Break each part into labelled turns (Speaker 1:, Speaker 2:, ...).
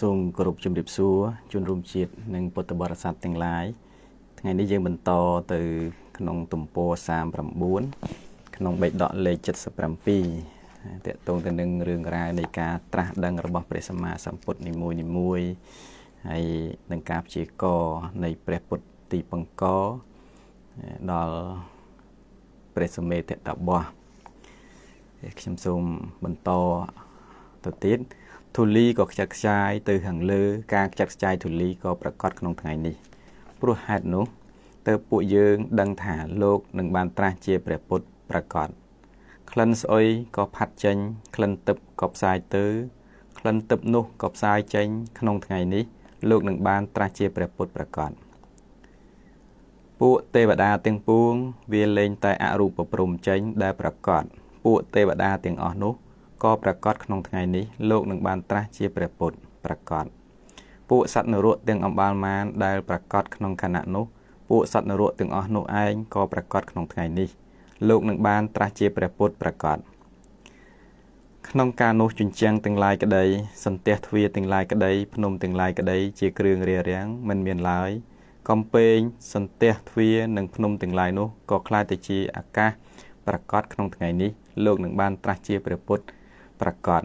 Speaker 1: សូមគោរពជំរាបសួរជនរួមជាតិនិងពុទ្ធបរិស័ទទាំងឡាយថ្ងៃនេះយើងបន្តទៅ ក្នុងទំព័រ39ក្នុងបេដកលេខ77តកតងទៅនឹងរឿងរ៉ាវនៃការត្រាស់ដឹងរបស់ ព្រះសម្មាសម្ពុទ្ធនីមួយនីមួយហើយនឹងការព្យាករនៃព្រះពុទ្ធទីបង្កដល់ព្រះសមេតតបោះខ្ញុំសូមបន្តទៅទៀតគធូលីក៏ខ្ចាត់ខ្ចាយទៅខាងលើការខ្ចាត់ខ្ចាយធូលីក៏ប្រកាសក្នុងថ្ងៃនេះព្រោះហេតុនោះតើពួកយើងដឹងថាលោកនឹងបានត្រាស់ជាព្រះពុទ្ធប្រកាសក្លិនស្អុយក៏ផាត់ចេញក្លិនទឹកក៏ផ្សាយទៅក្លិនទឹកនោះក៏ផ្សាយចេញក្នុងថ្ងៃនេះលោកនឹងបានត្រាស់ជាព្រះពុទ្ធប្រកាសពួកទេវតាទាំងពួង វាលែងតែអរូបព្រំចេញដែលប្រកាសពួកទេវតាទាំងអស់នោះក៏ប្រកាសក្នុងថ្ងៃនេះលោកនឹងបានត្រាស់ជាព្រះពុទ្ធប្រកាសពួកសត្វនរកទាំងអម្បាលម៉ានដែលប្រកាសក្នុងខណៈនោះពួកសត្វនរកទាំងអស់នោះឯងក៏ប្រកាសក្នុងថ្ងៃនេះលោកនឹងបានត្រាស់ជាព្រះពុទ្ធប្រកាសក្នុងការនោះជញ្ជាំងទាំងឡាយក្តីសន្ទះទ្វារទាំងឡាយក្តី ភ្នំទាំងឡាយក្តី ជាគ្រឿងរារាំងមិនមានឡើយកំពែងសន្ទះទ្វារនិងភ្នំទាំងឡាយនោះក៏คล้ายទៅជាអាកាសប្រកាសក្នុងថ្ងៃនេះលោកនឹងបាន ត្រាស់ជាព្រះពុទ្ធប្រកប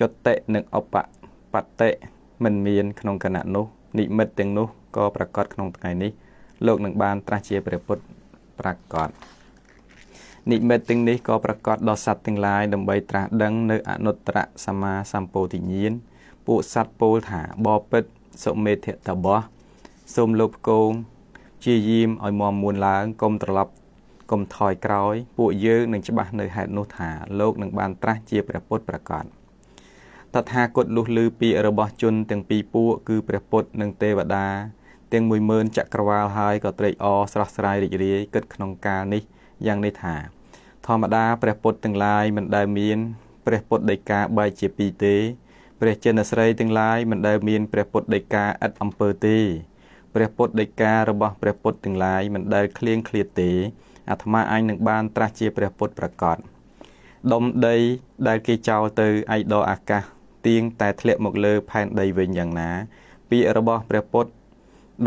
Speaker 1: ចតិនិងឧបបតិមិនមានក្នុងគណៈនោះនិមិត្តទាំងនោះក៏ប្រកបក្នុងថ្ងៃនេះលោកនឹងបាន ត្រាស់ជាព្រះពុទ្ធប្រកបនិមិត្តទាំងនេះក៏ប្រកាសដល់សត្វទាំងឡាយដើម្បីត្រាស់ដឹងនៅអនុត្តរសម្មាសម្ពោធិញ្ញាណពួកសត្វពោលថាបបិទ្ធសុមេធតបោះសូមលោកគោជាយាមឲ្យមមមួនឡើងកុំត្រឡប់កុំថយក្រោយពួកយើងនឹងច្បាស់នៅហេតុនោះថាលោកនឹងបានត្រាស់ជាព្រះពុទ្ធប្រកាសតថាគតលុះលឺពាក្យរបស់ជនទាំងពីរពួកគឺព្រះពុទ្ធនិងទេវតា ទាំង10000ចក្រវាលហើយក៏ត្រេកអរស្រស់ស្រាយរីករាយគិតក្នុងកាលនេះយ៉ាងនេះថាធម្មតា ព្រះពុទ្ធទាំងឡាយមិនដែលមាន ព្រះពុទ្ធដីកាបែកជាពីរទេព្រះចិនស្រីទាំងឡាយមិនដែលមានព្រះពុទ្ធដីកាឥតអំពើទេព្រះពុទ្ធដីការបស់ព្រះពុទ្ធទាំងឡាយមិនដែលឃ្លៀងឃ្លាតទេអាត្មាអាចនឹងបានត្រាស់ជាព្រះពុទ្ធប្រកបដុំដីដែលគេចោលទៅឯដអាកាសទៀងតែធ្លាក់មកលើ ផែនដីវិញយ៉ាងណាពាក្យរបស់ព្រះពុទ្ធ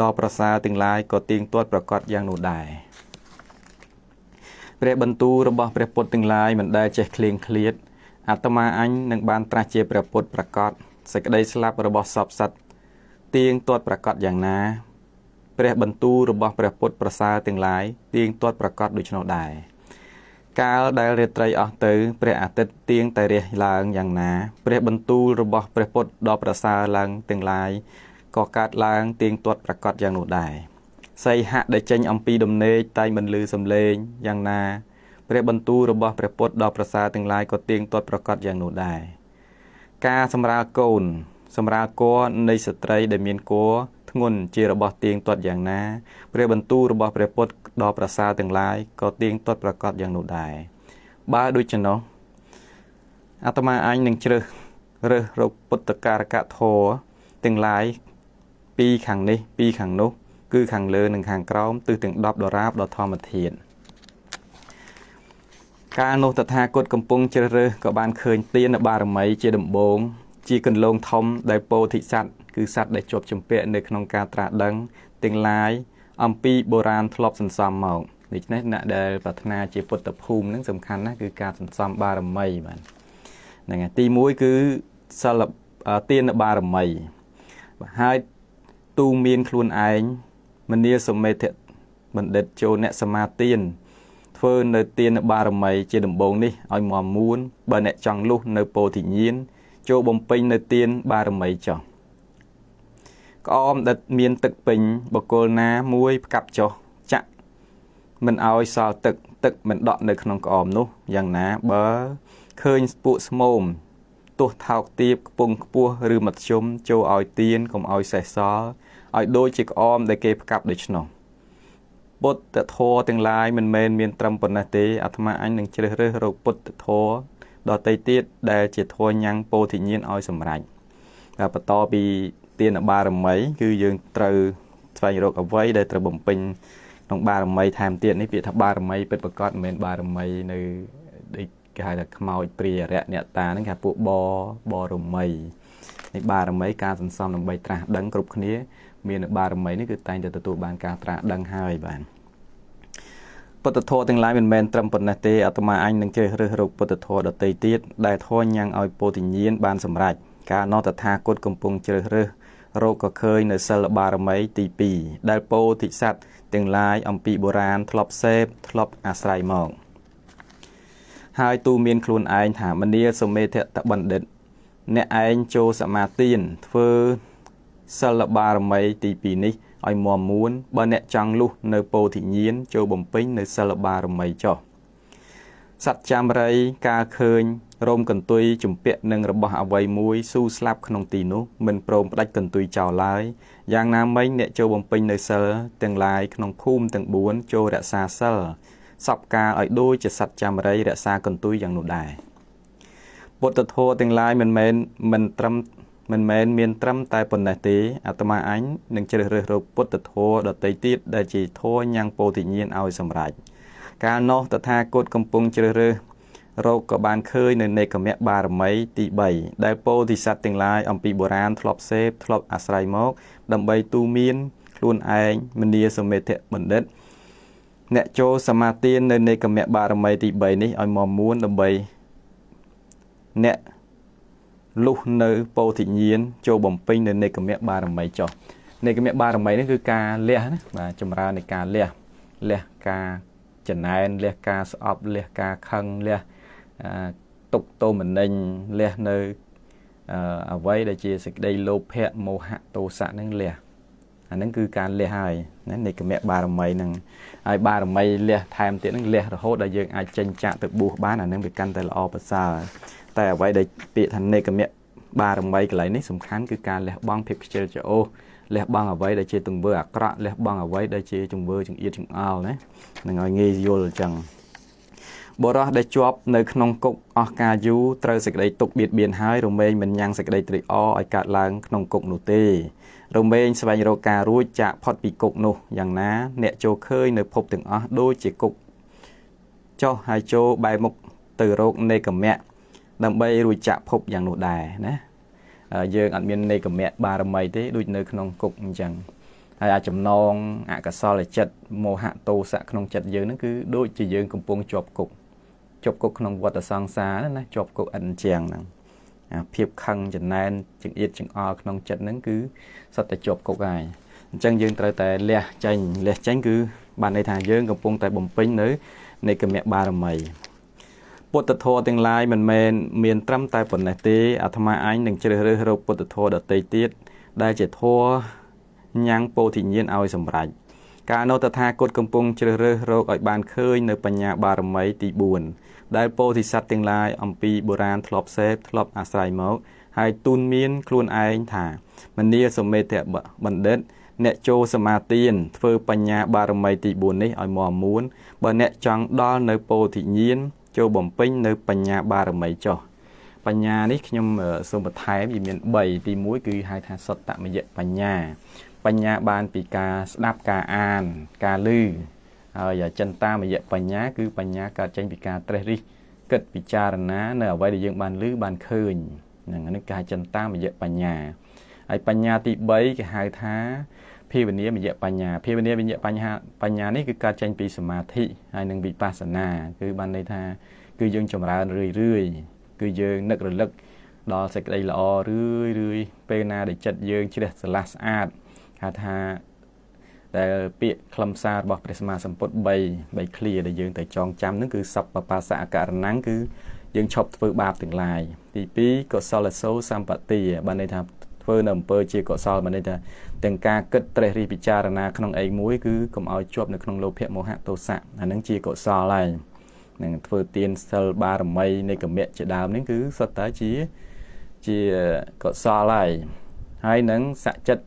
Speaker 1: ដ៏ប្រសើរទាំងឡាយក៏ទៀងទាត់ប្រកាសយ៉ាងនោះដែរព្រះបន្ទូលរបស់ព្រះពុទ្ធទាំងឡាយមិនដែលចេះឃ្លៀងឃ្លាតអាត្មាអញនឹងបានត្រាស់ជាព្រះពុទ្ធប្រកាសសេចក្តីស្លាប់របស់សពសត្វទៀងទាត់ប្រកាសយ៉ាងណាព្រះបន្ទូលរបស់ព្រះពុទ្ធប្រសើរទាំងឡាយទៀងទាត់ប្រកបដូច្នោះដែរកាលដែលរាត្រីអស់ទៅព្រះអាទិត្យទៀងតែរះឡើងយ៉ាងណាព្រះបន្ទូលរបស់ព្រះពុទ្ធដ៏ប្រសើរឡើងទាំងឡាយក៏កើតឡើងទៀងទាត់ប្រកបយ៉ាងនោះដែរសីហៈដែលចេញ អំពីដំណេកតែមិនលឺសំឡេងយ៉ាងណាព្រះបន្ទូលរបស់ព្រះពុទ្ធដ៏ប្រសើរទាំងឡាយក៏ទៀងទាត់ប្រកបយ៉ាងនោះដែរការសម្រាលកូន សម្រាលគួរនៃស្ត្រីដែលមានគួរធ្ងន់ជារបស់ទៀងទាត់យ៉ាងណាព្រះបន្ទូលរបស់ព្រះពុទ្ធដល់ប្រសាទាំងឡាយក៏ទៀងទាត់ប្រកបយ៉ាងនោះដែរបើដូច្នោះ អាត្មាអញនឹងជ្រើសរើសរកពុទ្ធការកធរទាំងឡាយពីខាងនេះ ពីខាងនោះគឺខាងលើ និងខាងក្រោមទិសទាំង10ដរាបដល់ធម្មធានកាលនោះតថាគតកំពុងជ្រើសរើសក៏បានឃើញ ទានបារមីជាដំបង ជាកន្លង ធំដែលពោធិសត្វគឺសត្វដែលជាប់ជំពាក់នៅក្នុងការត្រាស់ដឹងទាំងឡាយអំពីបុរាណធ្លាប់សន្សំមកដូច្នេះអ្នកដែលប្រាថ្នាជា ពុទ្ធភូមិនឹងសំខាន់ណាស់គឺការសន្សំបារមីបាទហ្នឹងហើយទី1គឺសិលទានបារមីបាទហើយទូមានខ្លួនឯងមនីសមេធបណ្ឌិតចូលអ្នកសមាទាន ធ្វើនៅ ទាន បារមី ជាដំបូងនេះឲ្យមមមួនបើអ្នកចង់លុះនៅពោធិញ្ញាណចូលបំពេញ នៅទានបារមីចោះក្អមដិតមានទឹកពេញបកុលណាមួយផ្កាប់ចុះ ចាក់មិនឲ្យសល់ទឹក ទឹកមិនដក់នៅក្នុងក្អមនោះ យ៉ាងណាបើឃើញពួកស្មោមទោះថោកទាបខ្ពង់ខ្ពស់ឬមធ្យមចូលឲ្យទៀនកុំឲ្យសេះសល់ឲ្យដូចជាក្អមដែលគេផ្កាប់ដូច្នោះពុទ្ធធម៌ទាំងឡាយមិនមែនមានត្រឹមប៉ុណ្ណេះទេអាត្មាអញនឹងជ្រើសរើសរកពុទ្ធធម៌ដតីទៀតដែលជាធម៌ញ៉ាំងពោធិញ្ញាណឲ្យសម្រេចតែបន្តពីទានបារមី គឺយើងត្រូវស្វែងរកអ្វីដែលត្រូវបំពេញក្នុងបារមីថែមទៀតនេះពាក្យថាបារមីពិតប្រាកដមិនមែនបារមីនៅដូចគេហៅថាខ្មោចព្រាយរៈអ្នកតាហ្នឹងគេថាពួកបបរមីនេះបារមីការសន្សំដើម្បីត្រាស់ដឹងគ្រប់គ្នា មានបារមីនេះគឺតែងតែទទួលបានការត្រាស់ដឹងហើយបាទពុទ្ធធម៌ទាំងឡាយមិនមែនត្រឹមប៉ុណ្ណេះទេអាត្មាអញនឹងជ្រើសរើសរកពុទ្ធធម៌ដតីទៀតដែលធម៌ញ៉ាំងឲ្យពោធិញ្ញាណបានសម្រេចការណោតថាគតកំពុងជ្រើសរើសរកក៏ឃើញនៅសិលបារមីទី2ដែលពោធិសត្វទាំងឡាយអំពីបុរាណធ្លាប់សេពធ្លាប់អាស្រ័យមកហើយទូមានខ្លួនឯងថាមនីសុមេធតបណ្ឌិត អ្នកឯងចូលសមាទានធ្វើសិលបារមីទី2នេះឲ្យមមួនបើអ្នកចង់លុះនៅពោធិញ្ញាណចូលបំពេញនៅសិលបារមីចោះសត្វចាំរីការឃើញរោមកន្ទុយជំពាក់នឹងរបស់អ្វីមួយស៊ូស្លាប់ក្នុងទីនោះមិនព្រមផ្ដាច់កន្ទុយចោលឡើយយ៉ាងណាមិញអ្នកចូលបំពេញនៅសិលទាំងឡាយក្នុងភូមិទាំង4ចូលរក្សាសិលសពការឲ្យដូចជាសត្វចាំរីរក្សាកន្ទុយយ៉ាងនោះដែរពុទ្ធធម៌ទាំងឡាយ មិនមែនមិនត្រឹមមិនមែនមានត្រឹមតែប៉ុណ្ណេះទេអាត្មាអញនឹងជ្រើសរើសរកពុទ្ធធម៌ដតីទៀតដែលជាធម៌ញ៉ាំងពោធិញ្ញាណឲ្យសម្រេចកាលនោះតថាគតកំពុងជ្រើសរើសរកក៏បានឃើញនៅនៃកមៈបារមីទី3ដែលពោធិសត្វទាំងឡាយអំពីបុរាណធ្លាប់សេពធ្លាប់អាស្រ័យមកដើម្បីទូមានខ្លួនឯងមនីសមេធបណ្ឌិតអ្នកចូលសមាទាននៅនៃកមៈបារមីទី3នេះឲ្យមកមួនដើម្បីអ្នកលុះនៅពោធិញ្ញាណចូលបំពេញនៅនៃកមៈបារមីចោះនៃកមៈបារមីនេះគឺការលះណាបាទចម្រើននៃការលះលះការចំណែនលះការស្អប់លះការខឹងលះទុកតោមនិញលះនៅអ្វីដែលជាសេចក្តីលោភៈមោហៈទោសៈនឹងលះអានឹងគឺការលះហើយណានៃកមៈបារមីនឹងហើយបារមីលះថែមទៀតនឹងលះរហូតដល់យើងអាចចេញចាក់ទៅបួសបានអានឹងវាកាន់តែល្អប្រសើរតែអ្វីដែលពាក្យថានៃកមៈបារមីកន្លែងនេះសំខាន់គឺការលះបង់ភាពខ្ជិលច្អូសលះបង់អ្វីដែលជាទង្វើអាក្រក់លះបង់អ្វីដែលជាទង្វើចង្អៀតចង្អល់ណានឹងឲ្យងាយយល់អញ្ចឹងបុរសដែលជាប់នៅក្នុងគុកអស់ការយូរត្រូវសេចក្តីទុកបៀតបៀនហើយ រមែងមិនញ៉ាំងសេចក្តីត្រេកអរឲ្យកើតឡើងក្នុងគុកនោះទេរមែងស្វែងរកការរួចចាកផុត ពីគុក នោះយ៉ាងណាអ្នកចូលឃើញនៅភពទាំងអស់ដូចជាគុកចុះហើយចូលបែរមុខទៅរកនេកមៈដើម្បី រួចចាកភពយ៉ាងនោះដែរណាយើងអត់មាននេកមៈបារមីទេដូចនៅក្នុងគុកអញ្ចឹងហើយអាចចំណងអកុសលចិត្តមោហៈទោសៈក្នុងចិត្តយើងហ្នឹងគឺដូចជាយើងកំពុងជាប់គុកអញជាប់គុកក្នុងវត្តសង្សារណាជាប់គុកអិនជាងហ្នឹងអាភាពខឹងចំណែនចង្អៀតចង្អល់ក្នុងចិត្តហ្នឹងគឺសត្វតែជាប់គុកហើយអញ្ចឹងយើងត្រូវតែលះចេញលះចេញគឺបានន័យថាយើងកំពុងតែបំពេញនៅ នៃកមៈបារមី ពុទ្ធធម៌ទាំងឡាយមិនមែនមានត្រឹមតែប៉ុណ្ណេះទេអាត្មាអញនឹងជ្រើសរើសរកពុទ្ធធម៌ដតីទៀតដែលជាធម៌ញ៉ាំងពោធិញ្ញាណឲ្យសម្រេចកាលនោះតថាគតកំពុងជ្រើសរើសរកឲ្យបានឃើញនៅបញ្ញាបារមីទី4ដែលពោធិសត្វទាំងឡាយអំពីបុរាណធ្លាប់សេពធ្លាប់អាស្រ័យមកហើយទូនមានខ្លួនឯងថាមនីសមេធបណ្ឌិត អ្នកចូលសមាទានធ្វើបញ្ញាបារមីទី4នេះឲ្យមាំមួនបើអ្នកចង់ដល់នៅពោធិញ្ញាណចូលបំពេញនៅបញ្ញា បារមីចោះបញ្ញានេះខ្ញុំសូមបន្ថែមវាមាន3ទី1គឺហៅថាសត្តមយៈបញ្ញាបញ្ញាបានពីការស្ដាប់ការអានការឮហើយចិន្តាមយៈបញ្ញាគឺបញ្ញាកើតចេញពីការត្រេះរិះគិតពិចារណានៅអ្វីដែលយើងបានឮបានឃើញហ្នឹងនេះគេហៅចិន្តាមយៈបញ្ញាហើយបញ្ញាទី3គេហៅថាភាវនាមយៈបញ្ញាភាវនាមយៈបញ្ញាបញ្ញានេះគឺកើតចេញពីសមាធិហើយនិងវិបស្សនា គឺបានន័យថា គឺយើងចម្រើនរឿយរឿយគឺយើងនឹករលឹកដល់សេចក្តីល្អរឿយរឿយពេលណាដែលចិត្តយើងជ្រះស្រឡះស្អាតហៅថាដែលពាក្យខ្លឹមសាររបស់ព្រះសម្មាសម្ពុទ្ធ3 3ឃ្លាដែលយើងទៅចងចាំហ្នឹងគឺសពបបាសអករណੰគឺយើងឈប់ធ្វើ បាបទាំងឡាយទី2កុសលសោសម្បទាបានន័យថាធ្វើនៅអំពើជាកុសលបានន័យថាទាំងការគិតត្រេះរិះពិចារណាក្នុងអីមួយគឺកុំឲ្យជាប់នៅក្នុងលោភៈមោហៈទោសៈអាហ្នឹងជាកុសលហើយនឹងធ្វើទានសិលបារមីនៃកមៈជាដើមហ្នឹងគឺសុទ្ធតែជាជាកុសលហើយហើយនឹងសច្ចចិត្ត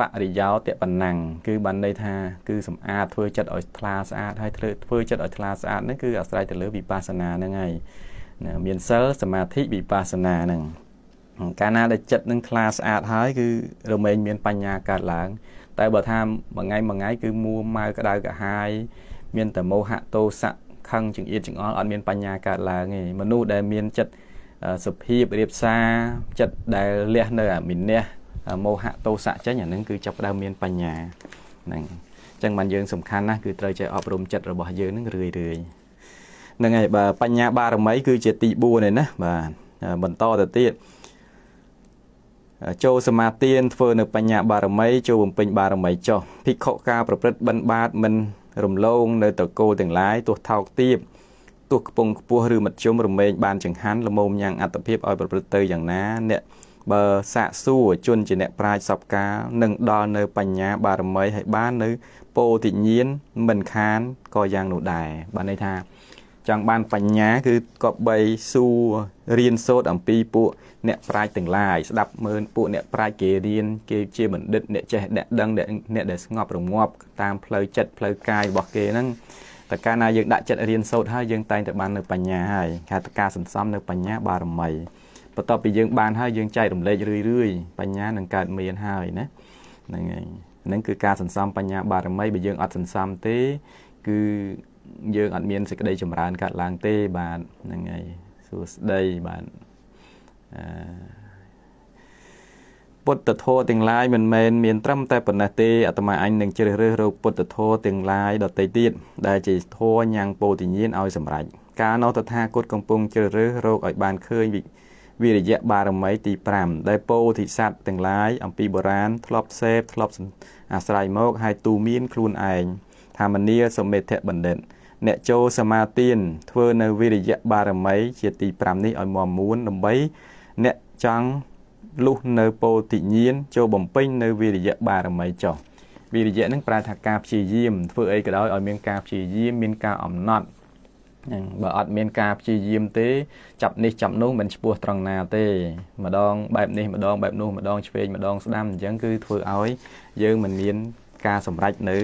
Speaker 1: បរិយោតិបណ្ណังគឺបានន័យថាគឺសម្អាតធ្វើចិត្តឲ្យថ្លាស្អាតហើយធ្វើធ្វើចិត្តឲ្យថ្លាស្អាតហ្នឹងគឺអាស្រ័យទៅលើវិបស្សនាហ្នឹងហើយមានសិលសមាធិវិបស្សនាហ្នឹងកាលណាដែលចិត្តនឹងថ្លាស្អាតហើយគឺរមែងមានបញ្ញាកើតឡើង តែបើថាមួយថ្ងៃមួយថ្ងៃគឺមួម៉ៅក្តៅក្រហាយមានតែមោហៈទោសៈខឹងចង្អៀតចង្អល់អត់មានបញ្ញាកើតឡើងទេមនុស្សដែលមានចិត្តសុភាពរៀបសារចិត្តដែលលះនៅអាមិនះមោហៈទោសៈចេញអានឹងគឺចាប់ដើមមានបញ្ញាហ្នឹងអញ្ចឹងបានយើងសំខាន់ណាស់គឺត្រូវចេះអប់រំចិត្តរបស់យើងនឹងរឿយរឿយហ្នឹងហើយបាទបញ្ញា បារមី គឺជាទី4ឯណាបាទបន្តទៅទៀតចូលសមាទានធ្វើនៅ បញ្ញាបារមីចូលបំពេញបារមីចោះភិក្ខុការប្រព្រឹត្តបិណ្ឌបាតមិន រំលង នៅតកូលទាំងឡាយទោះថោកទាបទោះខ្ពង់ខ្ពស់ឬមធ្យមរមែងបានចង្ហាន់លមមញ៉ាំងអត្តភាពឲ្យប្រព្រឹត្តទៅយ៉ាងណាអ្នកបើសាកសួរជនជាអ្នកប្រាជ្ញសពការនឹងដល់នៅបញ្ញា បារមីឲ្យបាននៅពោធិញ្ញាណមិនខានក៏យ៉ាងនោះដែរបានន័យថាចង់បានបញ្ញាគឺក៏បីសួររៀនសូត្រអំពីពួកអ្នកប្រាជ្ញទាំងឡាយស្ដាប់មើលពួកអ្នកប្រាជ្ញគេរៀនគេជាបណ្ឌិត អ្នកចេះអ្នកដឹងអ្នកដែលស្ងប់រងាប់តាមផ្លូវចិត្តផ្លូវកាយរបស់គេហ្នឹងតែកាលណាយើងដាក់ចិត្តរៀនសូត្រហើយយើងតែងតែបាននៅបញ្ញាហើយថាតការសន្សំនៅបញ្ញាបារមីបន្ទាប់ពីយើង បានហើយយើងចែករំលែករឿយរឿយបញ្ញានឹងកើតមានហើយណាហ្នឹងហើយហ្នឹងគឺការសន្សំបញ្ញាបារមីបើយើងអត់សន្សំទេ គឺយើងអត់មានសេចក្តី ចម្រើនកើតឡើងទេ បាទហ្នឹងហើយសួស្តីបាទអឺពុទ្ធធម៌ទាំងឡាយមិនមែនមានត្រឹមតែប៉ុណ្ណេះទេអាត្មាអញនឹងជ្រើសរើសរកពុទ្ធធម៌ទាំងឡាយដទៃទៀតដែលជាធម៌ញ៉ាំងពោធិញ្ញាណឲ្យសម្រេចកាលនោះតថាគតកំពុងជ្រើសរើសរកឲ្យបានឃើញវិជ្ជាវិរិយៈបារមីទី5ដែលពោធិសត្វទាំងឡាយអំពីបុរាណធ្លាប់សេពធ្លាប់អាស្រ័យមកហើយទូមានខ្លួនឯងថាមនីសមេធបណ្ឌិត អ្នកចូលសមាទានធ្វើនៅវិរិយៈបារមី ជាទី5នេះឲ្យមមួនដើម្បី អ្នកចង់លុះនៅពោធិញ្ញាណចូលបំពេញនៅវិរិយៈបារមីចុះវិរិយៈនឹងប្រែថាការព្យាយាមធ្វើអីក៏ដោយឲ្យមានការព្យាយាមមានការអំណត់បើអត់មានការព្យាយាមទេចាប់នេះចាប់នោះមិនឈ្មោះត្រង់ណាទេ ម្ដងបែបនេះម្ដង បែបនោះម្ដងឆ្វេងម្ដងស្ដាំអញ្ចឹងគឺធ្វើឲ្យយើងមិនមាន ការសម្រេចនៅ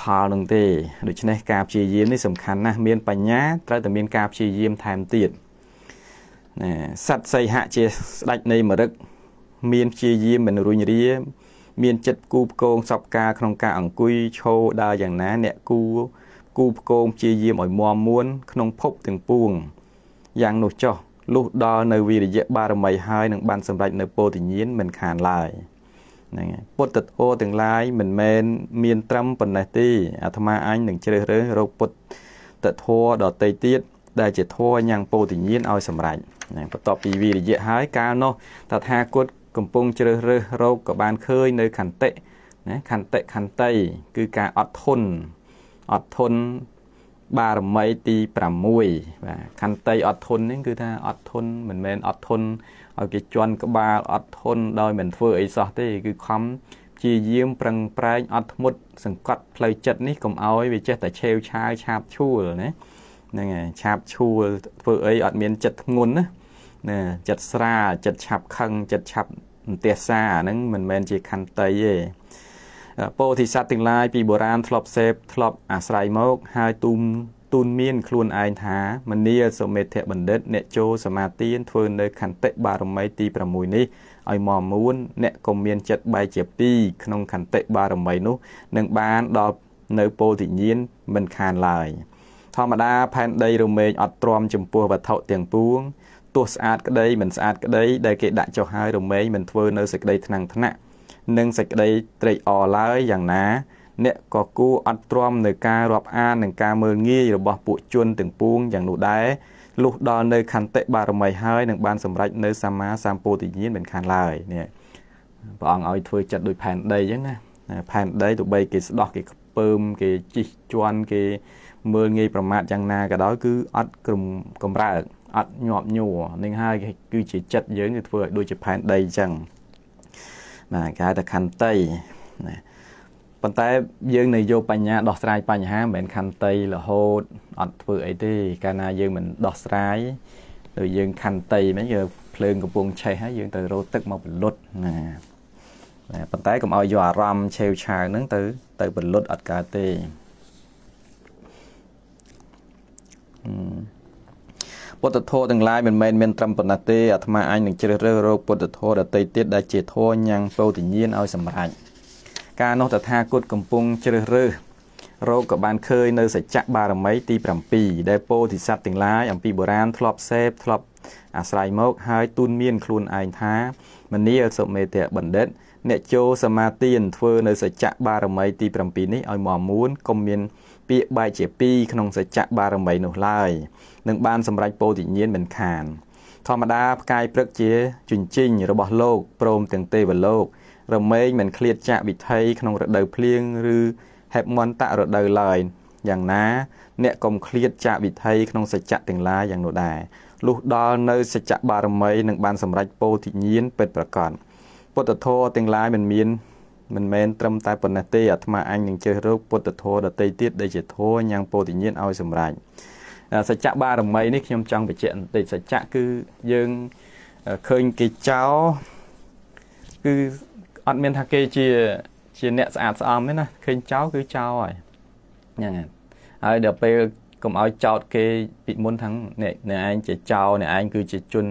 Speaker 1: ផលនឹងទេដូច្នេះការព្យាយាមនេះសំខាន់ណាស់មានបញ្ញា ត្រូវតែមាន ការព្យាយាមថែមទៀតណាសត្វសីហៈជាស្ដេចនៃមរឹកមានព្យាយាមមិនរុញរា មានចិត្តគូបកងសពការក្នុងការ អង្គុយឈោដើរយ៉ាងណា អ្នកគូគូផ្គងព្យាយាមឲ្យមមមួនក្នុងភពទាំងពួងយ៉ាងនោះចោះលុះដល់នៅវិរិយៈបារមីហើយនឹងបានសម្រេចនៅពោធិញ្ញាណមិនខានឡើយហ្នឹងហើយពុទ្ធធម៌ទាំងឡាយមិនមែនមានត្រឹមប៉ុណ្ណេះទេអាត្មាអញនឹងជ្រើសរើសរកពុទ្ធធម៌ដតីទៀតដែលជាធម៌ញ៉ាំងពោធិញ្ញាណឲ្យសម្រេចហ្នឹងបន្ទាប់ពីវិរិយៈហើយកាលនោះតថាគតកំពុងជ្រើសរើសរកក៏បានឃើញនៅខន្តិណាខន្តិខន្តីគឺការអត់ធន់អត់ធន់បារមីទី6បាទខន្តីអត់ធន់នេះ គឺ ថាអត់ធន់មិនមែនអត់ធន់ឲ្យគេជន់ក្បាលអត់ធន់ដោយមិនធ្វើអីសោះទេ គឺខំព្យាយាមប្រឹងប្រែងអត់ធ្មត់សង្កត់ផ្លូវចិត្តនេះកុំឲ្យវាចេះតែឆេវឆាវឆាបឈួលណាហ្នឹងហើយឆាបឈួលធ្វើអីអត់មានចិត្តធ្ងន់ណាណាចិត្តស្រាចិត្តឆាប់ខឹងចិត្តឆាប់អន្តេសាហ្នឹងមិនមែនជាខន្តីទេពោធិសត្វទាំងឡាយពីបុរាណធ្លាប់សេពធ្លាប់អាស្រ័យមក ហើយទូមទូនមាន ខ្លួនឯងថាមនីសមេធបណ្ឌិត អ្នកចូលសមាទានធ្វើនៅ ខន្តិបារមីទី6នេះឲ្យមកមួនអ្នកក៏មានចិត្តបែកជាពីរក្នុងខន្តិបារមីនោះនឹងបានដល់នៅពោធិញ្ញាណមិនខានឡើយធម្មតា ផែនដីរមែងអត់ទ្រាំចំពោះវត្ថុ ទាំងពួងទោះស្អាតក្តីមិនស្អាតក្តីដែលគេដាក់ចុះហើយរមែងមិនធ្វើនៅសេចក្តីថ្នាំងថ្នាក់និងសេចក្តីត្រេកអរឡើយយ៉ាងណា អ្នកក៏គួរអត់ទ្រាំនៅការរាប់អាននិងការមើលងាយរបស់ពួកជនទាំងពួងយ៉ាងនោះដែរលុះដល់នៅ ខន្តិបារមីហើយនឹងបានសម្រេចនៅសម្មាសម្ពោធិញ្ញាណមិនខានឡើយនេះព្រះអង្គឲ្យធ្វើចិត្តដោយផែនដីអញ្ចឹងណាផែនដីទោះបីគេស្ដោះគេខ្ពើមគេជីកជន់គេមើលងាយប្រមាថយ៉ាងណាក៏ដោយគឺអត់ក្រំកំរើកអត់ញាប់ញួរនឹងហើយគឺជាចិត្តយើងគឺធ្វើឲ្យដូចជាផែនដីអញ្ចឹងបាទគេហៅថាខន្តីណាប៉ុន្តែយើងនៅយកបញ្ញាដោះស្រាយបញ្ហាមិនមែនខន្តីរហូតអត់ធ្វើអីទេកាលណាយើងមិនដោះស្រាយដូចយើងខន្តីមិនយើងភ្លើងកំពុងឆេះហើយយើងទៅរោទឹកមកបលុតណាណាប៉ុន្តែកុំឲ្យយកអារម្មណ៍ឆេវឆាវហ្នឹងទៅ ទៅបលុតអត់កើតទេអឺពុទ្ធធម៌ទាំងឡាយមិនមែនមានត្រឹមប៉ុណ្ណោះទេអាត្មាអញនឹងជ្រើសរើសរោគពុទ្ធធម៌ដតីទៀតដែលជាធម៌ញ៉ាំងពោធិញ្ញាណឲ្យសម្រេចការនោះតថាគតកំពុងជ្រើសរើសរោគក៏បានឃើញនៅសច្ចៈបារមីទី7ដែលពោធិសត្វទាំងឡាយអំពីបុរាណធ្លាប់សេពធ្លាប់អាស្រ័យមកហើយទូនមានខ្លួនឯងថាមនីសុមេតៈបណ្ឌិតអ្នកចូលសមាទានធ្វើនៅសច្ចៈបារមីទី7នេះឲ្យមមួនកុំមានពាក្យបែកជាពីរក្នុងសច្ចៈបារមីនោះឡើយនឹងបានសម្រេចពោធិញ្ញាណមិនខាន ធម្មតាផ្កាយព្រឹកជាជញ្ជីងរបស់លោកព្រមទាំងទេវលោក រមែងមិនឃ្លាតចាកវិថីក្នុងរដូវភ្លៀងឬហេបមន្តៈរដូវឡើយយ៉ាងណា អ្នកកុំឃ្លាតចាកវិថីក្នុងសច្ចៈទាំងឡាយយ៉ាងនោះដែរលុះដល់នៅសច្ចៈបារមីនឹងបានសម្រេចពោធិញ្ញាណពិតប្រាកដពុទ្ធធម៌ទាំងឡាយមិនមានមិនមែនត្រឹមតែប៉ុណ្ណេះទេអាត្មាអញនឹងជ្រើសរើសពុទ្ធធម៌ដតីទៀតដែលជាធម៌ញ៉ាំងពោធិញ្ញាណឲ្យសម្រេចសច្ចៈបារមី នេះខ្ញុំចង់បញ្ជាក់បន្តិចសច្ចៈគឺយើងឃើញគេចោលគឺអត់មានថាគេជា ជាអ្នកស្អាតស្អំទេណាឃើញចោលគឺចោលហើយហ្នឹងហើយហើយដល់ពេលកុំឲ្យចោតគេពីមុនថាអ្នកឯងជាចោលអ្នកឯងគឺជាជន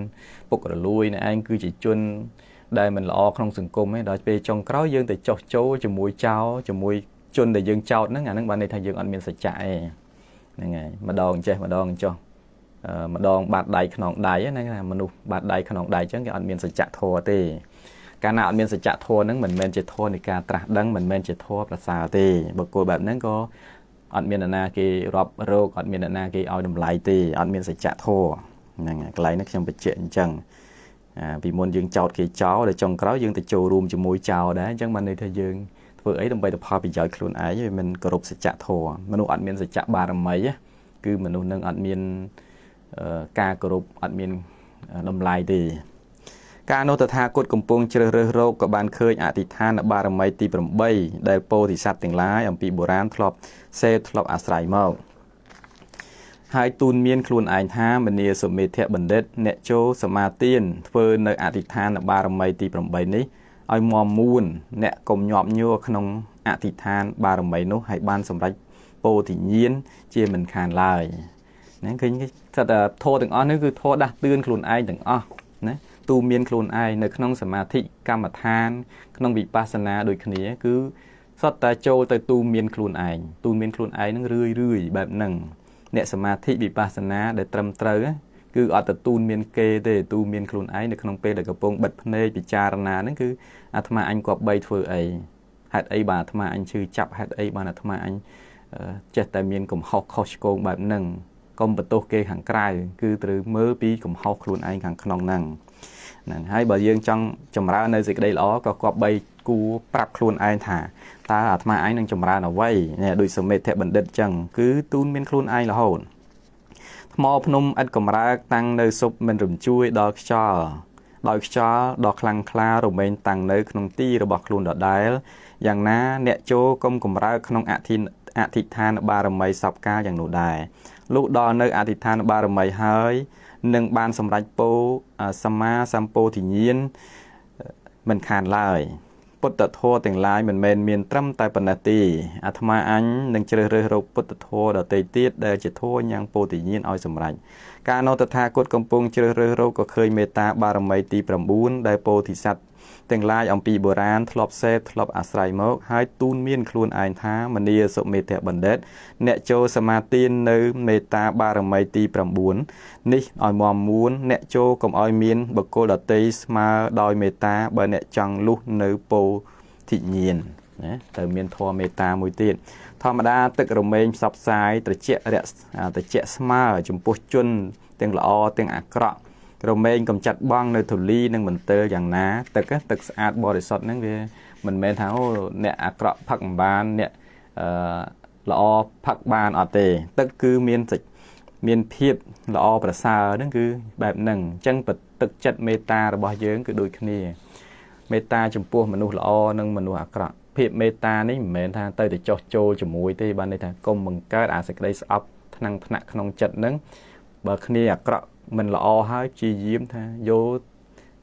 Speaker 1: ពុករលួយអ្នកឯងគឺជាជនដែលមិនល្អក្នុងសង្គមទេដល់ពេលចុងក្រោយយើងទៅចោះចោលជាមួយចោជាមួយ ជនដែលយើងចោតហ្នឹងអាហ្នឹងបានន័យថាយើងអត់មានសច្ចៈទេហ្នឹងហើយម្ដងចេះម្ដងចោះម្ដងបាត់ដៃខ្នងដៃហ្នឹងថាមនុស្សបាត់ដៃខ្នងដៃអញ្ចឹងគេអត់មានសច្ចៈធម៌ទេកាលណាអត់មានសច្ចៈធម៌ហ្នឹងមិនមែនជាធម៌នៃការត្រាស់ដឹងមិនមែនជាធម៌ប្រសើរទេបុគ្គលបែបហ្នឹងក៏អត់មានអ្នកណាគេរាប់រោគអត់មានអ្នកណាគេឲ្យតម្លៃទេអត់មានសច្ចៈធម៌ហ្នឹងហើយកន្លែងនេះខ្ញុំបញ្ជាក់អញ្ចឹងពីមុនយើងចោតគេចោលដល់ចុងក្រោយយើងទៅចូលរួមជាមួយចោលដែរអញ្ចឹងបានន័យថាយើងធ្វើអីដើម្បីទៅផលប្រយោជន៍ខ្លួនឯងវាមិនគោរពសច្ចធម៌មនុស្សអត់មានសច្ចបារមីគឺមនុស្សនឹងអត់មានការគោរពអត់មានតម្លៃទេការនោះតថាគតកំពុងជ្រើសរើសរោគក៏បានឃើញអតិថានបារមីទី8ដែលពោធិសត្វទាំងឡាយអំពីបុរាណធ្លាប់សេធ្លាប់អាស្រ័យមកហើយទូនមានខ្លួនឯងថាមនីសុមេធបណ្ឌិត អ្នកចូលសមាទានធ្វើនៅអធិដ្ឋានបារមីទី8នេះឲ្យមមមួនអ្នកកុំញាប់ញួរក្នុងអធិដ្ឋានបារមីនោះឲ្យបានសម្រេចពោធិញ្ញាណជាមិនខានឡើយណាឃើញគេថាធម៌ទាំងអស់នេះគឺធម៌ដាស់តឿនខ្លួនឯងទាំងអស់ណាទូមានខ្លួនឯងនៅក្នុងសមាធិកម្មដ្ឋាន ក្នុងវិបស្សនាដូចគ្នាគឺសុទ្ធតែចូលទៅទូមានខ្លួនឯងទូមានខ្លួនឯងនឹងរឿយរឿយបែបហ្នឹងអ្នកសមាធិវិបស្សនាដែលត្រឹមត្រូវគឺអត់ទទួលមានគេទេទូមានខ្លួនឯងនៅក្នុងពេលដែលកំពុងបិទភ្នែកពិចារណាហ្នឹងគឺអាត្មាអញគប្បីធ្វើអីហេតុអីបានអាត្មាអញឈឺចាប់ហេតុអីបានអាត្មាអញចេះតែមានកំហុសខុសឆ្គងបែបហ្នឹងកុំបន្ទោសគេខាងក្រៅគឺត្រូវមើលពី កំហុសខ្លួនឯងខាងក្នុងហ្នឹងហ្នឹងហើយបើយើងចង់ចម្រើននៅសេចក្តីល្អក៏គប្បីគួរប្រាប់ខ្លួនឯងថាតើអាត្មាឯងនឹងចម្រើនអ្វីដូចសមេធបណ្ឌិតចឹង គឺទូនមានខ្លួនឯងរហូតថ្មភ្នំឥតកំរើកតាំងនៅសុបមិនរំជួយដល់ខ្យល់ដោយខ្យល់ដ៏ខ្លាំងក្លារមែងតាំងនៅ ក្នុងទីរបស់ខ្លួនដដែលយ៉ាងណាអ្នកចូលកុំកំរើកក្នុងអធិអធិដ្ឋានបារមីសពការយ៉ាងនោះដែរលុះដល់នៅអធិដ្ឋានបារមីហើយនឹងបានសម្រេចពោសម្មាសម្ពោធិញ្ញាណមិនខានឡើយពុទ្ធធម៌ទាំងឡាយមិនមែនមានត្រឹមតែប៉ុណ្ណេះទេអាត្មាអញនឹងជ្រើសរើសរកពុទ្ធធម៌ដទៃទៀតដែលជាធម៌យ៉ាងពោធិញ្ញាណឲ្យសម្រេចកាលនោះតថាគតកំពុងជ្រើសរើសរកក៏ឃើញមេត្តាបារមីទី9ដែលពោធិសត្វទាំងឡាយអំពីបុរាណធ្លាប់សេពធ្លាប់អាស្រ័យមកហើយទូនមានខ្លួនឯងថាមនីសុមេធបណ្ឌិតអ្នកចូលសមាទាននៅមេត្តាបារមីទី9នេះឲ្យមមមួនអ្នកចូលកុំឲ្យមានបកគលដតីស្មើដោយមេត្តាបើអ្នកចង់លុះនៅពោធិញ្ញាណណាត្រូវមានធម៌មេត្តាមួយទៀតធម្មតាទឹករមែងផ្សព្វផ្សាយត្រជាក់ត្រជាក់ស្មើចំពោះជនទាំងល្អទាំងអាក្រក់ក្រមែងកំចាត់បងនៅធូលីនិងមន្ទិលយ៉ាងណាទឹកទឹកស្អាតបរិសុទ្ធហ្នឹងវាមិនមែនថាអូអ្នកអាក្រក់ផឹកមិនបានអ្នកអឺល្អផឹកបានអត់ទេ ទឹកគឺមានសេចមានភាពល្អប្រសើរហ្នឹង គឺបែបហ្នឹងអញ្ចឹងទឹកចិត្តមេត្តារបស់យើង គឺដូចគ្នាមេត្តាចំពោះមនុស្សល្អនិងមនុស្សអាក្រក់ភាពមេត្តានេះមិនមែនថាទៅតែចោះចូលជាមួយ ទេបានន័យថាកុំបង្កើតអាសេចក្តីស្អប់ថ្នាំងថ្នាក់ក្នុងចិត្តហ្នឹងបើគ្នាអាក្រក់មិនល្អហើយព្យាយាម ថាយក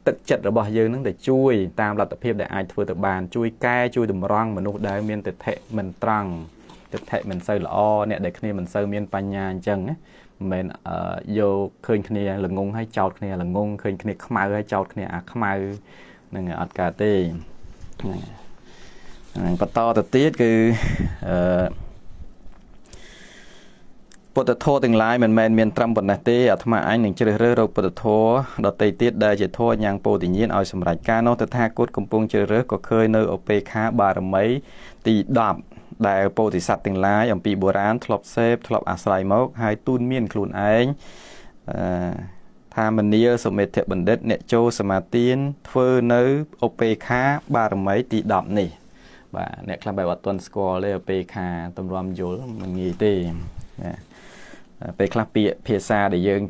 Speaker 1: ទឹកចិត្តរបស់យើងនឹងទៅជួយ តាមលទ្ធភាពដែលអាចធ្វើទៅបានជួយកែជួយតម្រង់មនុស្សដែលមានទិដ្ឋិមិនត្រង់ទិដ្ឋិមិនសូវល្អអ្នក ដែលគ្នាមិនសូវមានបញ្ញាអញ្ចឹងណាមិនយកឃើញគ្នាល្ងងហើយចោតគ្នាល្ងងឃើញគ្នា ខ្មៅហើយចោតគ្នាអាខ្មៅនឹងអត់កើតទេហ្នឹងបន្តទៅទៀតគឺអឺពុទ្ធធម៌ទាំងឡាយមិនមែនមានត្រឹមប៉ុណ្ណេះទេអាត្មាអញនឹងជ្រើសរើសរកពុទ្ធធម៌ដតីទៀតដែលជាធម៌យ៉ាងពោធិញ្ញាណឲ្យសម្រេចការនោះតថាគតកំពុងជ្រើសរើសក៏ឃើញនៅអពេខាបារមីទី10ដែលពោធិសត្វទាំងឡាយអំពីបុរាណធ្លាប់សេពធ្លាប់អាស្រ័យមកហើយទូនមានខ្លួនឯងអឺថាមនីសមេធបណ្ឌិត អ្នកចូលសមាទានធ្វើនៅអពេខាបារមីទី10នេះបាទអ្នកខ្លះបែបអត់ទាន់ស្គាល់ទេអពេខាតម្រាំយល់មិនងាយទេណាពេលខ្លះពាក្យភាសាដែលយើង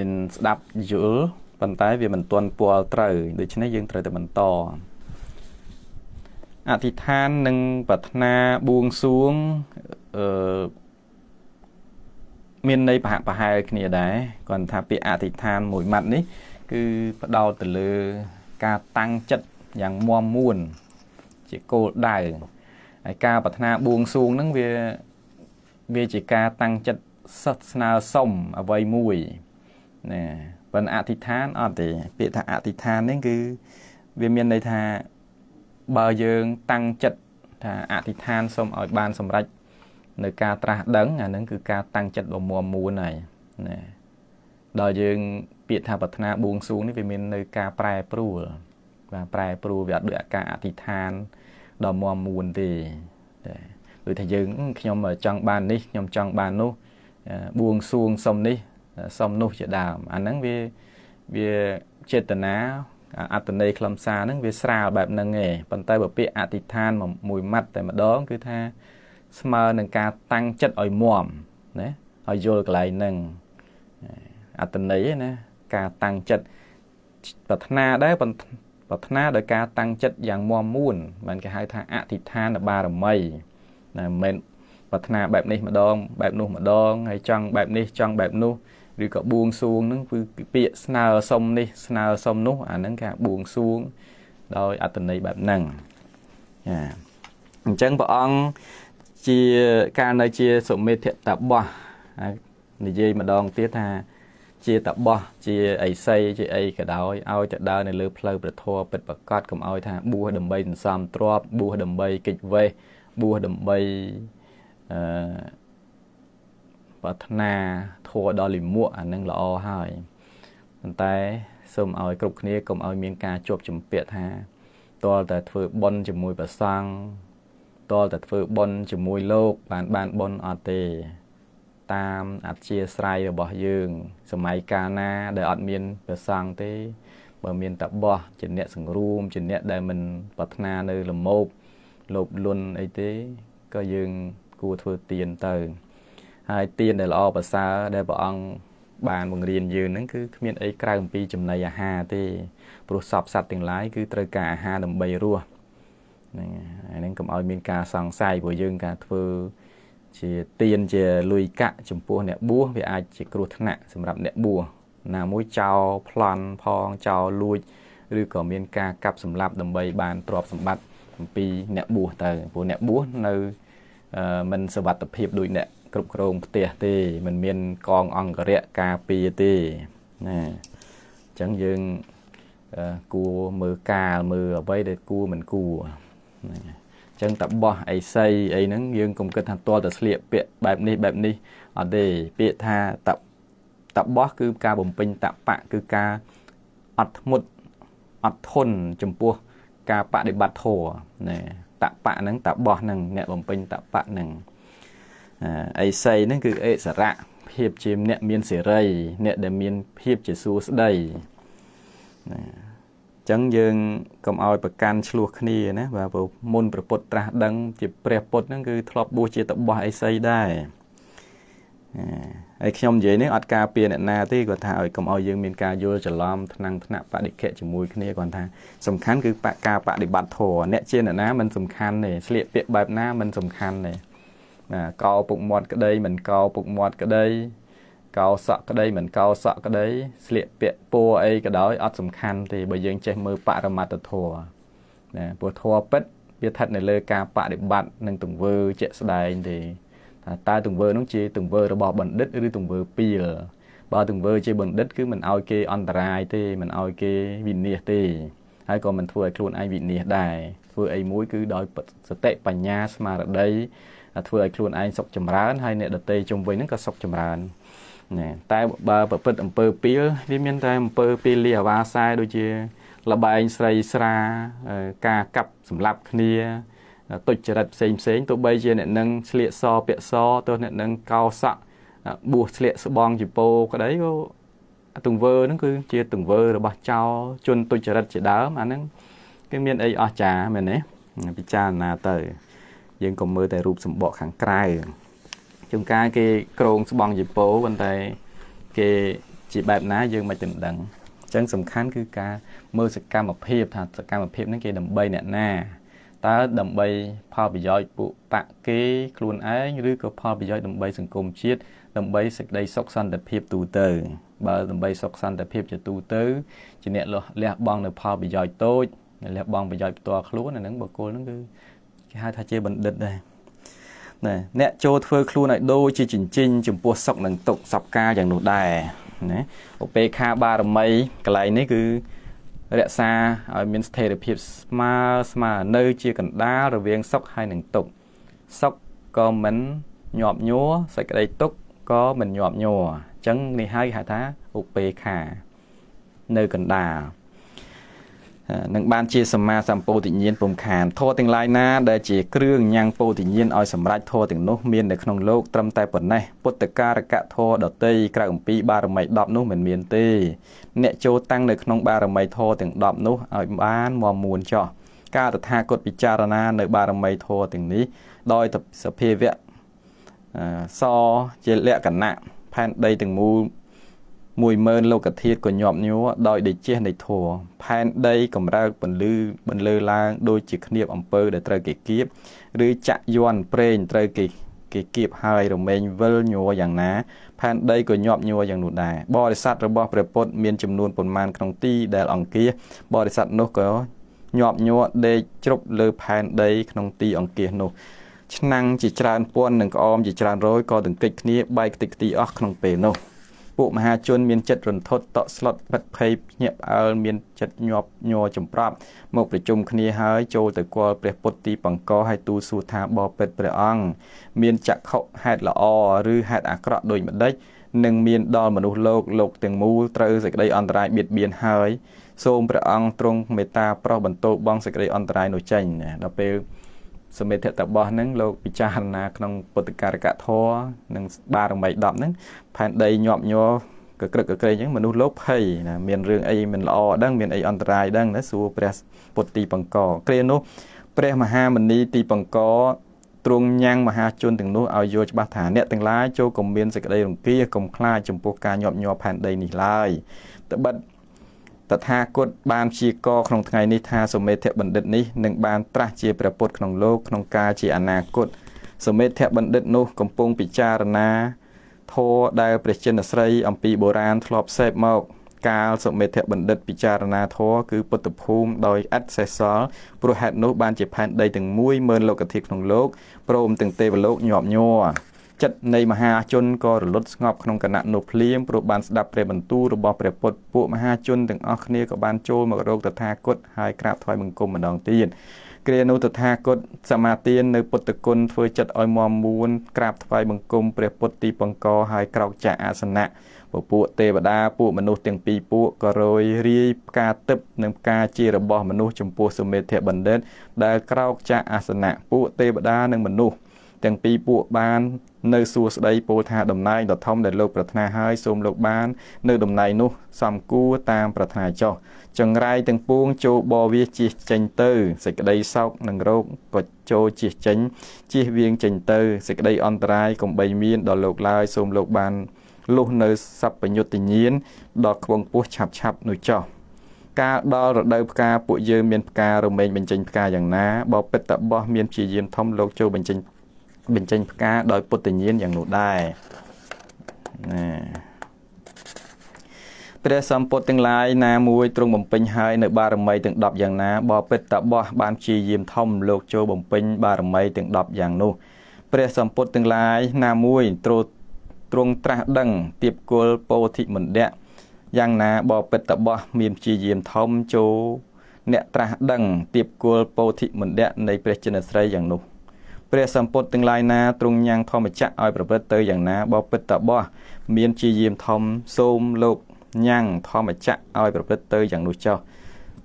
Speaker 1: នឹងស្ដាប់យល់ប៉ុន្តែវាមិនទាន់ពាល់ត្រូវដូច្នេះយើងត្រូវតែបន្ត អធិដ្ឋាននិង ប្រាថ្នាបួងសួងអឺមានន័យប្រហាក់ប្រហែលគ្នាដែរគាត់ថាពាក្យអធិដ្ឋានមួយម៉ាត់នេះគឺផ្ដោតទៅលើ ការតាំងចិត្តយ៉ាងមមមួន ជាគោលដៅហើយការប្រាថ្នាបួងសួងហ្នឹងវាវាជាការតាំងចិត្តសិស្សស្នើសុំអ្វីមួយណាប៉ុន្តែអធិដ្ឋានអត់ទេ ពាក្យថាអធិដ្ឋាននេះគឺវាមានន័យថាបើយើង តាំងចិត្តថាអធិដ្ឋានសូមឲ្យបាន សម្រេចនៅការត្រាស់ដឹងអានឹងគឺការតាំងចិត្តដ៏មមួនហើយណាដល់យើង ពាក្យថាប្រាថ្នាបួងសួងនេះវាមាននៅការប្រែប្រួលបាទប្រែប្រួលវាអត់ដូចអាការអធិដ្ឋានដ៏មមួនទេចា៎ដូចថាយើងខ្ញុំចង់បាននេះខ្ញុំចង់បាននោះបួងសួងសុំនេះសុំនោះជាដើមអាហ្នឹងវាវាចេតនាអត្តន័យខ្លឹមសារហ្នឹងវាស្រាលបែបហ្នឹងឯងប៉ុន្តែបើពាក្យអធិដ្ឋានមួយម៉ាត់ តែម្ដងគឺថាស្មើនឹងការតាំងចិត្តឲ្យមមណាឲ្យយល់កន្លែងហ្នឹងអត្តន័យឯណាការតាំងចិត្តប្រាថ្នាដែរប្រាថ្នាដោយការតាំងចិត្តយ៉ាងមមមួនបានគេហៅថាអធិដ្ឋានបារមីណាមិនមែនប្រាថ្នាបែបនេះម្ដងបែបនោះម្ដងហើយចង់បែបនេះចង់បែបនោះឬក៏បួងសួងហ្នឹងគឺពាក្យស្នើសុំនេះស្នើសុំនោះអាហ្នឹងគេហៅបួងសួងដោយអត្តន័យបែបហ្នឹងចាអញ្ចឹងព្រះអង្គជាការនៅជាសុមេធតបោះនិយាយម្ដងទៀតថាជាតបោះជាអីសីជាអីក៏ដោយឲ្យទៅដើរនៅលើផ្លូវព្រះធម៌ពិតប្រកបកុំឲ្យថាបួស ដើម្បីសន្សំទ្រព្យបួសដើម្បីកិច្ចវេះបួសដើម្បីអឺប្រាថ្នាធัวដល់លិមួក អានឹងល្អហើយប៉ុន្តែសូមឲ្យគ្រប់គ្នាកុំឲ្យមានការជាប់ជំពាក់ថាតលតែធ្វើបន់ជាមួយប្រសង់តលតែធ្វើបន់ជាមួយលោកបានបានបន់អត់ទេ តាមអធិស្រ័យរបស់យើង សម័យកាលណាដែលអត់មាន ប្រសង់ទេ បើមានតបោះជាអ្នកសង្រួមជាអ្នកដែលមិនប្រាថ្នានៅលមោបលោភលន់អីទេក៏យើងគួរធ្វើទានទៅ ហើយទានដែលល្អប្រសើរដែលព្រះអង្គបានបង្រៀនយើងហ្នឹងគឺគ្មាន អីក្រៅអំពីចំណីអាហារទេព្រោះសពសត្វទាំងឡាយគឺត្រូវការអាហារដើម្បីរស់ហ្នឹងហើយហ្នឹងកុំឲ្យមាន ការសង្ស័យព្រោះយើងការធ្វើ ជាទៀនជាលុយកាក់ចំពោះអ្នកបួសវាអាចជាគ្រោះថ្នាក់សម្រាប់អ្នកបួសណាមួយចោលប្លន់ផងចោលលួចឬក៏មានការកាប់សម្លាប់ដើម្បីបានទ្រព្យសម្បត្តិអំពីអ្នកបួសទៅព្រោះអ្នកបួសនៅ មិនសវត្ថភាពដូចអ្នកគ្រប់គ្រងផ្ទះទេ មិនមានកងអង្គរៈការពារទេណាអញ្ចឹងយើងគួរមើលកាលមើលអ្វីដែលគួរមិនគួរណាអញ្ចឹងតបោះអីសីអីហ្នឹងយើងកុំគិតថាតលតែស្លៀកពាក់បែបនេះបែបនេះអត់ទេ ពាក្យថាតតបោះគឺការបំពេញតបៈគឺការអត់ធ្មត់អត់ធន់ចំពោះការបដិបត្តិធម៌ណាតបៈហ្នឹងតបោះហ្នឹងអ្នកបំពេញតបៈហ្នឹងអីសីហ្នឹងគឺអិសរៈភាពជាអ្នកមានសេរី អ្នកដែលមានភាពជាសួស្ដីណាចឹងយើងកុំឲ្យប្រកាន់ឆ្លោះគ្នាណាបាទមុនប្រពុតត្រាស់ដឹងជាព្រះពុទ្ធហ្នឹងគឺធ្លាប់បួសជាតបោះអីសីដែរហើយខ្ញុំនិយាយនេះអត់ការពារអ្នកណាទេគាត់ថាឲ្យកុំឲ្យយើងមានការយល់ច្រឡំថ្នាំងថ្នាក់បដិខៈជាមួយគ្នាគាត់ថាសំខាន់គឺបកការបដិបត្តិធម៌អ្នកជាអ្នកណាមិនសំខាន់ទេស្លៀកពាក់បែបណាមិនសំខាន់ទេណាកោពុកមាត់ក្តីមិនកោពុកមាត់ក្តីកោសក់ក្តីមិនកោសក់ក្តីស្លៀកពាក់ពួរអីក៏ដោយអត់សំខាន់ទេបើយើងចេះមើលបរមត្តធម៌ណាព្រោះធម៌ពិតវាស្ថិតនៅលើការបដិបត្តិនិងទង្វើជាក់ស្ដែងទេថាតើទង្វើនោះជាទង្វើរបស់បណ្ឌិតឬទង្វើពីលបើទង្វើជាបណ្ឌិតគឺមិនអោយគេអន្តរាយទេមិនអោយគេវិនិច្ឆ័យទេហើយក៏មិនធ្វើឲ្យខ្លួនឯងវិនិច្ឆ័យដែរធ្វើអីមួយគឺដោយសតិបញ្ញាស្មារតីធ្វើឲ្យខ្លួនឯងសុខចម្រើនហើយអ្នកដតីជុំវិញហ្នឹងក៏សុខចម្រើនណែតែបើប្រព្រឹត្តអំពើពីលវាមានតែអំពើពីលីអាវ៉ាសែដូចជាលបែងស្រីស្រាការកាប់សម្លាប់គ្នាទុច្ចរិតផ្សេងផ្សេងទោះបីជាអ្នកនឹងឆ្លៀកសពាក់សទោះអ្នកនឹងកោសក់បួសឆ្លៀកស្បង់ជីពោក្តីក៏ទង្វើហ្នឹង គឺជាទង្វើរបស់ចោរជនទុច្ចរិតជាដើម អាហ្នឹងគេមានអីអស្ចារ្យមែនទេពិចារណាទៅយើងក៏មើលតែរូបសម្បកខាងក្រៅជួនកាលគេក្រងស្បង់ជីពោប៉ុន្តែគេជាបែបណាយើងមិនទាំងដឹងអញ្ចឹងសំខាន់គឺការមើលសកម្មភាពថាសកម្មភាពហ្នឹងគេដើម្បីអ្នកណាតើដើម្បីផលប្រយោជន៍ពួកបកគេខ្លួនឯងឬក៏ផលប្រយោជន៍ដើម្បី សង្គមជាតិដើម្បីសេចក្តីសុខសន្តិភាពទូទៅបើដើម្បីសុខសន្តិភាពជាទូទៅជាអ្នកលះបង់នៅផលប្រយោជន៍តូចលះបង់ប្រយោជន៍ផ្ទាល់ខ្លួនអានឹងបុគ្គលហ្នឹងគឺគេហៅថាជាបណ្ឌិតដែរណែអ្នកចូលធ្វើខ្លួនឲ្យដូចជាចិញ្ចិញចំពោះសុខនិងទុក្ខសពការយ៉ាងនោះដែរណាឧបេខាបារមីកន្លែងនេះគឺរក្សាឲ្យមានស្ថិរភាពស្មើស្មើនៅជាកណ្ដាលរវាង សុខហើយនិងទុក្ខសុខក៏មិនញាប់ញ័រសេចក្តីទុក្ខក៏មិនញាប់ញ័រអញ្ចឹង នេះហើយហៅថាឧបេខា នៅកណ្ដាលនឹងបានជា សម្មាសម្ពោធិញ្ញាណពុំខានធម៌ទាំងឡាយណាដែលជាគ្រឿងញ៉ាំងពោធិញ្ញាណឲ្យសម្រេចធម៌ទាំងនោះមាននៅក្នុងលោក ត្រឹមតែប៉ុណ្ណេះពុទ្ធការកធម៌ដតីក្រៅអំពីបារមី10នោះមិនមានទេអ្នកចូលតាំងនៅក្នុងបារមីធម៌ទាំង10នោះឲ្យបានមមួនចោះការតថាគតពិចារណា នៅ បារមីធម៌ទាំងនេះដោយសភាវៈសជាលក្ខណៈផែនដីទាំងមូល10000លោកធាតុក៏ញាប់ញ័រដោយដេជះនៃធัวផែនដីកម្រើកបន្លឺបន្លឺឡើងដូចជាគៀបអំពើដែលត្រូវគេគៀបឬចាក់យន់ប្រេងត្រូវគេគេគៀបហើយ រមែងវិលញ័រយ៉ាងណា ផែនដីក៏ញាប់ញ័រយ៉ាងនោះដែរបរិស័ទរបស់ព្រះពុទ្ធមានចំនួនប៉ុន្មានក្នុងទីដែលអង្គាសបរិស័ទនោះក៏ញាប់ញ័រដេកជ្រប់លើផែន ដី ក្នុងទីអង្គាសនោះឆ្នាំងជាច្រើនពាន់និងក្អមជាច្រើនរយក៏ទង្គិចគ្នាបែកខ្ទេចខ្ទីអស់ក្នុងពេលនោះ។ពួកមហាជនមានចិត្តរន្ធត់តក់ស្លុតពិតភ័យភ្ញាក់ផ្អើលមានចិត្តញាប់ញ័រចម្រាប់ មកប្រជុំគ្នាហើយចូលទៅគាល់ព្រះពុទ្ធទីបង្កឲ្យទូលសួរថាបបិទ្ធព្រះអង្គមានចក្ខុហេតុល្អឬហេតុអាក្រក់ដូចម្ដេចនឹងមានដល់មនុស្សលោកលោកទាំងមូលត្រូវសេចក្តីអន្តរាយបៀតបៀនហើយ សូមព្រះអង្គទ្រង់មេត្តាប្រោះបន្ទោសបងសេចក្តីអន្តរាយនោះចេញដល់ពេលសមេធតបស់ហ្នឹងលោកពិចារណាក្នុងពុទ្ធកាយកធរនិងបារមី10ហ្នឹងផែនដីញាប់ញ័រកក្រឹកកក្រែងអញ្ចឹងមនុស្សលោកភ័យណាមានរឿងអីមិនល្អដឹងមានអីអន្តរាយដឹងណាសួរព្រះពុទ្ធទីបង្កគ្រានោះព្រះមហាមនីទីបង្កទ្រង់ញ៉ាំងមហាជនទាំងនោះឲ្យយល់ច្បាស់ថាអ្នកទាំងឡាយចូលកុំមានសេចក្តីរង្គៀកុំខ្លាចចំពោះការញាប់ញ័រផែនដីនេះឡើយត្បិតតថាគតបានព្យាករក្នុងថ្ងៃនេះថាសមេធបណ្ឌិតនេះនឹងបានត្រាស់ជាព្រះពុទ្ធក្នុងលោកក្នុងកាលជាអនាគតសមេធបណ្ឌិតនោះកំពុងពិចារណាធម៌ដែលព្រះចិនស្រីអំពីបុរាណធ្លាប់សេពមកកាលសមេធបណ្ឌិតពិចារណាធម៌គឺពុទ្ធភូមិដោយឥតសេះសល់ព្រោះហេតុនោះបានជាផែនដីទាំងមួយមើលលោកធាតុក្នុងលោកព្រមទាំងទេវលោកញាប់ញ័រចិត្តនៃមហាជនក៏រលត់ស្ងប់ក្នុងគណៈនោះភ្លាមព្រោះបានស្ដាប់ព្រះបន្ទូលរបស់ព្រះពុទ្ធពួកមហាជនទាំងអស់គ្នាក៏បានចូលមករកតថាគតហើយក្រាបថ្វាយបង្គំម្ដងទៀតគ្រានោះតថាគតសមាទាននៅពុទ្ធគុណធ្វើចិត្តឲ្យមមមួនក្រាប ថ្វាយបង្គំព្រះពុទ្ធទីបង្កហើយក្រោកចាកអាសនៈពពួកទេវតាពួកមនុស្សទាំងពីរពួកក៏រយរាយផ្កាទឹកនិងផ្កាជារបស់មនុស្សចំពោះសមេធបណ្ឌិតដែលក្រោកចាកអាសនៈពួកទេវតានិងមនុស្សទាំងពីរពួកបាននៅសួស្ដីពោលថាតំណែងដ៏ធំដែលលោកប្រាថ្នាហើយសូមលោកបាន នៅតំណែងនោះសំគួរតាមប្រាថ្នាចោះចង្រៃទាំងពួងចូលបវាជិះចេញទៅសេចក្តីសោកនិងរោគក៏ចូលជិះចេញជិះវៀងចេញទៅសេចក្តីអន្តរាយកំបីមានដល់លោកឡើយសូមលោកបានលុះនៅសពញ្ញុតញ្ញាន ដល់ខ្វងពោះឆាប់ឆាប់នោះចោះកាលដល់រដូវផ្កាពួកយើងមានផ្ការមែងបញ្ចេញផ្កាយ៉ាងណាបើពិតតបោះមានព្យាយាមធំលោកចូលបញ្ចេញផ្បញ្ចេញផ្កាដោយពុទ្ធញ្ញាណយ៉ាងនោះដែរណាព្រះសម្ពុទ្ធទាំងឡាយណាមួយទ្រង់បំពេញហើយនៅបារមីទាំង10យ៉ាងណាបើពិតតបោះបានព្យាយាមធំលោកចូលបំពេញបារមីទាំង10យ៉ាងនោះព្រះសម្ពុទ្ធទាំងឡាយណាមួយទ្រទ្រង់ត្រាស់ដឹងទៀបគុលពោធិមណ្ឌៈយ៉ាងណាបើពិតតបោះមានព្យាយាមធំចូលអ្នកត្រាស់ដឹងទៀបគុលពោធិមណ្ឌៈនៃព្រះចិនស្រីយ៉ាងនោះព្រះសម្ពុទ្ធទាំងឡាយណាទ្រង់ញ៉ាំងធម្មចក្រឲ្យ ប្រព្រឹត្តទៅយ៉ាងណាបបិទ្ធតបោះមាន ជាយាមធំសូមលោកញ៉ាំងធម្មចក្រឲ្យប្រព្រឹត្តទៅយ៉ាងនោះចោះ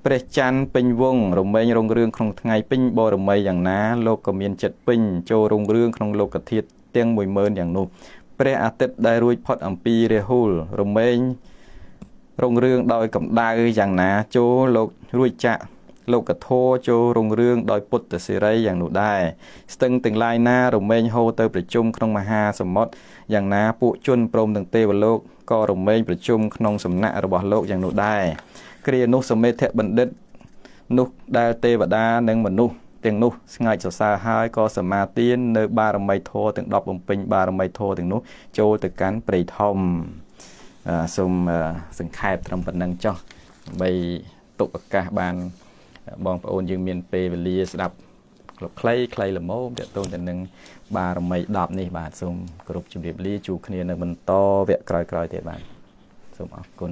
Speaker 1: ព្រះច័ន្ទពេញវងរមែងរងរឿងក្នុងថ្ងៃពេញ បរមីយ៉ាងណាលោកក៏មានចិត្តពេញចូលរងរឿងក្នុងលោកធាតុទាំង10000យ៉ាងនោះព្រះអាទិត្យដែលរួចផុតអំពីរាហុលរមែងរងរឿងដោយកម្ដៅយ៉ាងណាចូលលោករួចចាក់លោកធម៌ចូលរុងរឿងដោយពុទ្ធសេរីយ៉ាងនោះដែរស្ទឹងទាំងឡាយណា រមែងហូរទៅប្រជុំក្នុងមហាសមុទ្រយ៉ាងណាពួកជនព្រមទាំងទេវលោកក៏រមែងប្រជុំក្នុងសំណាក់របស់លោកយ៉ាងនោះដែរគ្រានោះសមេធបណ្ឌិត នោះដែលទេវតានិងមនុស្សទាំងនោះស្ងាច់សរសើរហើយក៏សមាទាននៅបារមីធម៌ទាំង10បំពេញបារមីធម៌ទាំងនោះ ចូលទៅកាន់ព្រៃធំសូមសង្ខេបត្រឹមប៉ុណ្្នឹងចុះដើម្បីទុកឱកាសបានបងប្អូនយើងមានពេលវេលាស្ដាប់ក្លឹបខ្លីខ្លីល្មមតកតូនទៅនឹងបារមី10នេះបាទសូមគោរពជម្រាបលាជួបគ្នានៅបន្តវគ្គក្រោយៗទៀតបាទសូមអរគុណ